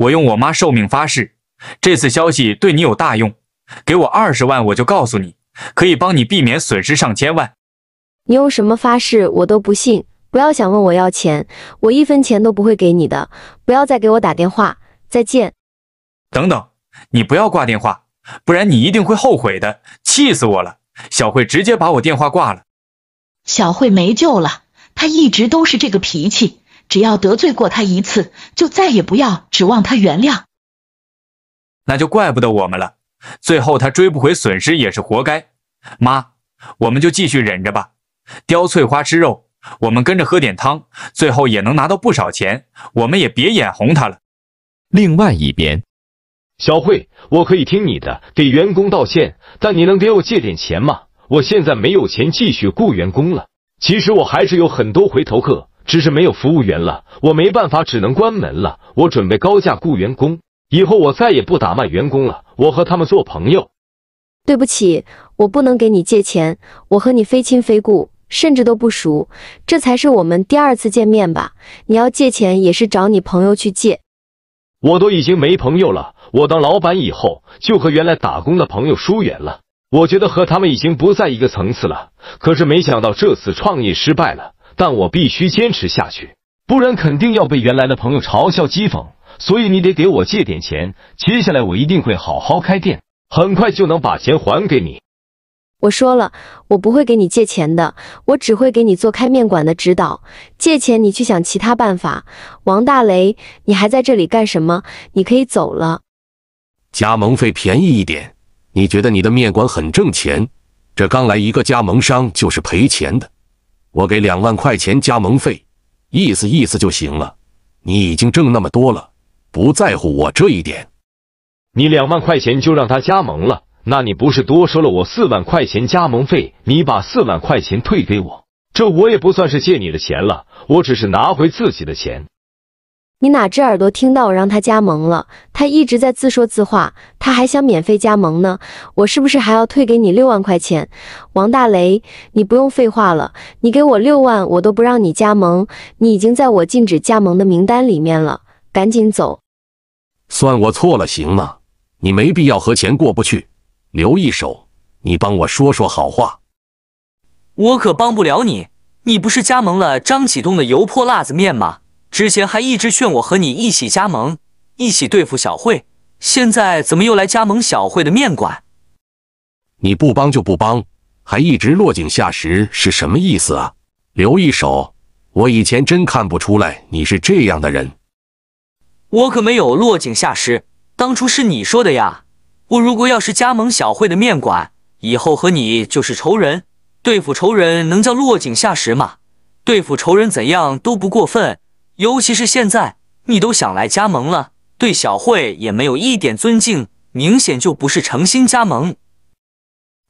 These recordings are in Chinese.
我用我妈寿命发誓，这次消息对你有大用，给我二十万，我就告诉你，可以帮你避免损失上千万。你用什么发誓我都不信，不要想问我要钱，我一分钱都不会给你的。不要再给我打电话，再见。等等，你不要挂电话，不然你一定会后悔的。气死我了，小慧直接把我电话挂了。小慧没救了，她一直都是这个脾气。只要得罪过他一次，就再也不要指望他原谅。那就怪不得我们了。最后他追不回损失也是活该。妈，我们就继续忍着吧。刁翠花吃肉，我们跟着喝点汤，最后也能拿到不少钱。我们也别眼红他了。另外一边，小慧，我可以听你的，给员工道歉，但你能给我借点钱吗？我现在没有钱继续雇员工了。其实我还是有很多回头客。只是没有服务员了，我没办法，只能关门了。我准备高价雇员工，以后我再也不打骂员工了，我和他们做朋友。对不起，我不能给你借钱，我和你非亲非故，甚至都不熟，这才是我们第二次见面吧？你要借钱也是找你朋友去借。我都已经没朋友了，我当老板以后就和原来打工的朋友疏远了，我觉得和他们已经不在一个层次了。可是没想到这次创业失败了。但我必须坚持下去，不然肯定要被原来的朋友嘲笑讥讽。所以你得给我借点钱，接下来我一定会好好开店，很快就能把钱还给你。我说了，我不会给你借钱的，我只会给你做开面馆的指导。借钱你去想其他办法。王大雷，你还在这里干什么？你可以走了。加盟费便宜一点。你觉得你的面馆很挣钱？这刚来一个加盟商就是赔钱的。我给两万块钱加盟费，意思意思就行了。你已经挣那么多了，不在乎我这一点。你两万块钱就让他加盟了，那你不是多收了我四万块钱加盟费？你把四万块钱退给我，这我也不算是借你的钱了，我只是拿回自己的钱。你哪只耳朵听到我让他加盟了？他一直在自说自话，他还想免费加盟呢。我是不是还要退给你六万块钱？王大雷，你不用废话了，你给我六万，我都不让你加盟。你已经在我禁止加盟的名单里面了，赶紧走。算我错了，行吗？你没必要和钱过不去，留一手，你帮我说说好话。我可帮不了你。你不是加盟了张启东的油泼辣子面吗？之前还一直劝我和你一起加盟，一起对付小慧，现在怎么又来加盟小慧的面馆？你不帮就不帮，还一直落井下石，是什么意思啊？留一手，我以前真看不出来你是这样的人。我可没有落井下石，当初是你说的呀。我如果要是加盟小慧的面馆，以后和你就是仇人，对付仇人能叫落井下石吗？对付仇人怎样都不过分。尤其是现在，你都想来加盟了，对小慧也没有一点尊敬，明显就不是诚心加盟。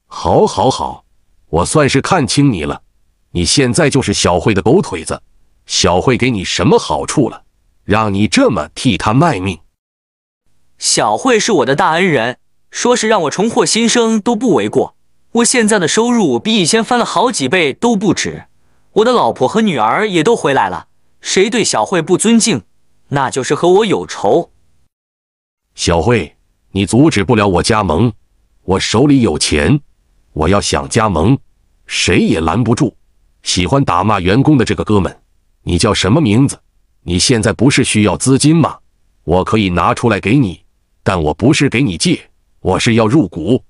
好，好，好，我算是看清你了，你现在就是小慧的狗腿子。小慧给你什么好处了，让你这么替他卖命？小慧是我的大恩人，说是让我重获新生都不为过。我现在的收入比以前翻了好几倍都不止，我的老婆和女儿也都回来了。谁对小慧不尊敬，那就是和我有仇。小慧，你阻止不了我加盟。我手里有钱，我要想加盟，谁也拦不住。喜欢打骂员工的这个哥们，你叫什么名字？你现在不是需要资金吗？我可以拿出来给你，但我不是给你借，我是要入股。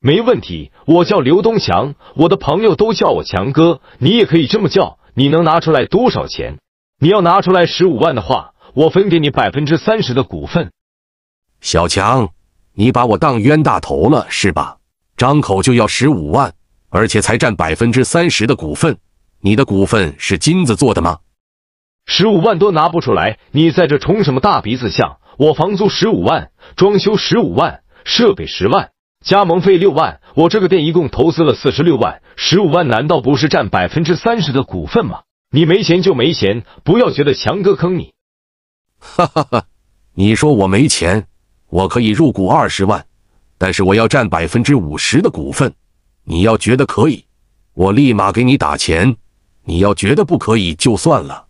没问题，我叫刘东强，我的朋友都叫我强哥，你也可以这么叫。你能拿出来多少钱？你要拿出来十五万的话，我分给你百分之三十的股份。小强，你把我当冤大头了是吧？张口就要十五万，而且才占百分之三十的股份。你的股份是金子做的吗？十五万都拿不出来，你在这充什么大鼻子相？我房租十五万，装修十五万，设备十万，加盟费六万。我这个店一共投资了四十六万，十五万难道不是占百分之三十的股份吗？你没钱就没钱，不要觉得强哥坑你。哈哈哈，你说我没钱，我可以入股二十万，但是我要占百分之五十的股份。你要觉得可以，我立马给你打钱；你要觉得不可以，就算了。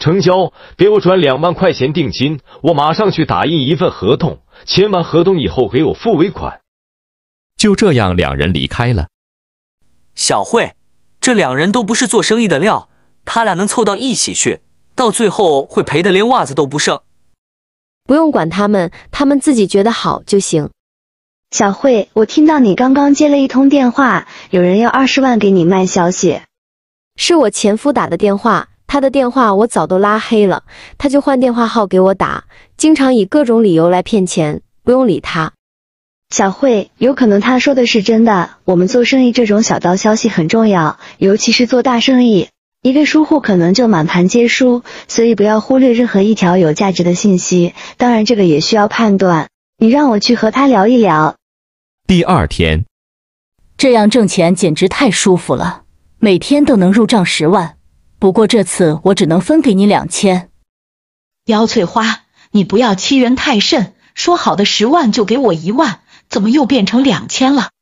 成交，给我转两万块钱定金，我马上去打印一份合同。签完合同以后，给我付尾款。就这样，两人离开了。小慧，这两人都不是做生意的料，他俩能凑到一起去，到最后会赔的连袜子都不剩。不用管他们，他们自己觉得好就行。小慧，我听到你刚刚接了一通电话，有人要二十万给你卖消息，是我前夫打的电话，他的电话我早都拉黑了，他就换电话号给我打，经常以各种理由来骗钱，不用理他。小慧，有可能他说的是真的。我们做生意这种小道消息很重要，尤其是做大生意，一个疏忽可能就满盘皆输。所以不要忽略任何一条有价值的信息。当然，这个也需要判断。你让我去和他聊一聊。第二天，这样挣钱简直太舒服了，每天都能入账十万。不过这次我只能分给你两千。姚翠花，你不要欺人太甚，说好的十万就给我一万。怎么又变成两千了？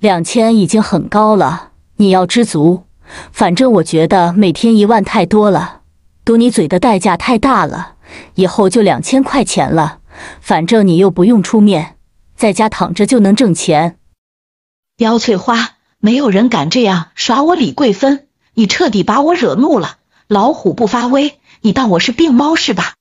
两千已经很高了，你要知足。反正我觉得每天一万太多了，堵你嘴的代价太大了。以后就两千块钱了，反正你又不用出面，在家躺着就能挣钱。姚翠花，没有人敢这样耍我李桂芬，你彻底把我惹怒了。老虎不发威，你当我是病猫是吧？